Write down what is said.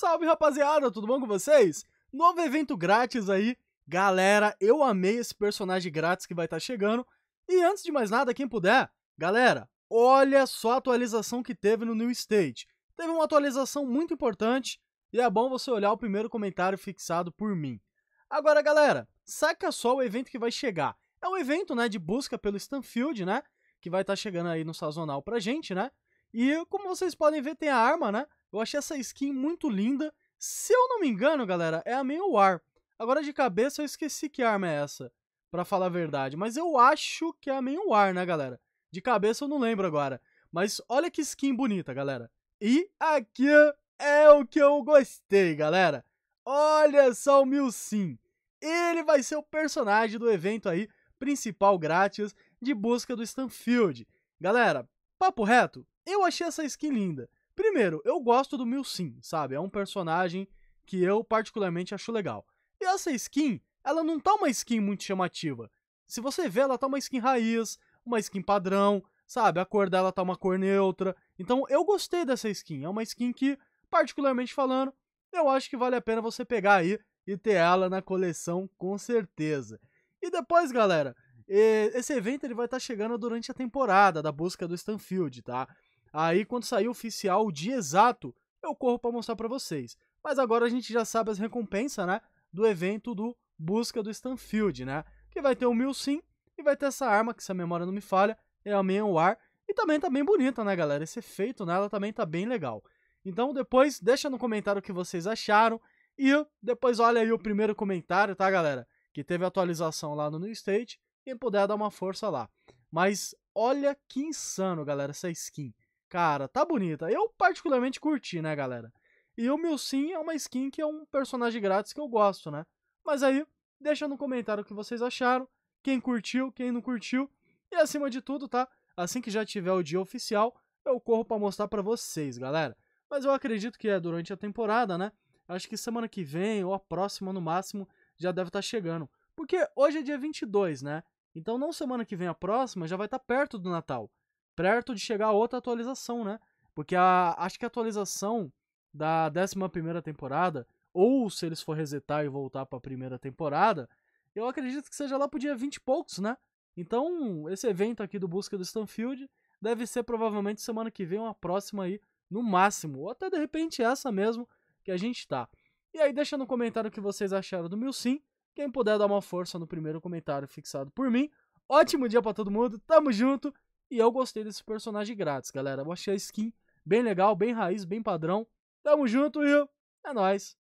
Salve rapaziada, tudo bom com vocês? Novo evento grátis aí. Galera, eu amei esse personagem grátis que vai estar tá chegando. E antes de mais nada, quem puder, galera, olha só a atualização que teve no New State. Teve uma atualização muito importante e é bom você olhar o primeiro comentário fixado por mim. Agora, galera, saca só o evento que vai chegar. É um evento, né, de busca pelo Stanfield, né, que vai estar tá chegando aí no sazonal pra gente, né? E como vocês podem ver, tem a arma, né? Eu achei essa skin muito linda. Se eu não me engano, galera, é a meio ar. Agora de cabeça eu esqueci que arma é essa, pra falar a verdade. Mas eu acho que é a meio ar, né, galera? De cabeça eu não lembro agora. Mas olha que skin bonita, galera. E aqui é o que eu gostei, galera. Olha só o Milsim. Ele vai ser o personagem do evento aí, principal grátis, de busca do Stanfield. Galera, papo reto, eu achei essa skin linda. Primeiro, eu gosto do Mil Sim, sabe? É um personagem que eu particularmente acho legal. E essa skin, ela não tá uma skin muito chamativa. Se você vê, ela tá uma skin raiz, uma skin padrão, sabe? A cor dela tá uma cor neutra. Então eu gostei dessa skin. É uma skin que, particularmente falando, eu acho que vale a pena você pegar aí e ter ela na coleção com certeza. E depois, galera, eh, esse evento ele vai estar tá chegando durante a temporada da busca do Stanfield, tá? Aí quando sair oficial o dia exato, eu corro para mostrar para vocês. Mas agora a gente já sabe as recompensas, né, do evento do Busca do Stanfield, né? Que vai ter o mil sim e vai ter essa arma que se a memória não me falha, é a Manowar e também tá bem bonita, né, galera? Esse efeito nela também tá bem legal. Então depois deixa no comentário o que vocês acharam e depois olha aí o primeiro comentário, tá, galera? Que teve atualização lá no New State, quem puder dar uma força lá. Mas olha que insano, galera, essa skin. Cara, tá bonita. Eu particularmente curti, né, galera? E o meu sim é uma skin que é um personagem grátis que eu gosto, né? Mas aí, deixa no comentário o que vocês acharam, quem curtiu, quem não curtiu. E acima de tudo, tá? Assim que já tiver o dia oficial, eu corro para mostrar para vocês, galera. Mas eu acredito que é durante a temporada, né? Acho que semana que vem ou a próxima no máximo já deve estar tá chegando. Porque hoje é dia 22, né? Então não semana que vem a próxima, já vai estar tá perto do Natal perto de chegar a outra atualização, né? Porque a, acho que a atualização da 11 temporada, ou se eles for resetar e voltar para a primeira temporada, eu acredito que seja lá pro dia 20 e poucos, né? Então, esse evento aqui do Busca do Stanfield deve ser provavelmente semana que vem, uma próxima aí, no máximo, ou até de repente essa mesmo que a gente tá. E aí, deixa no comentário o que vocês acharam do meu sim. Quem puder dar uma força no primeiro comentário fixado por mim. Ótimo dia para todo mundo, tamo junto! E eu gostei desse personagem grátis, galera. Eu achei a skin bem legal, bem raiz, bem padrão. Tamo junto e é nóis.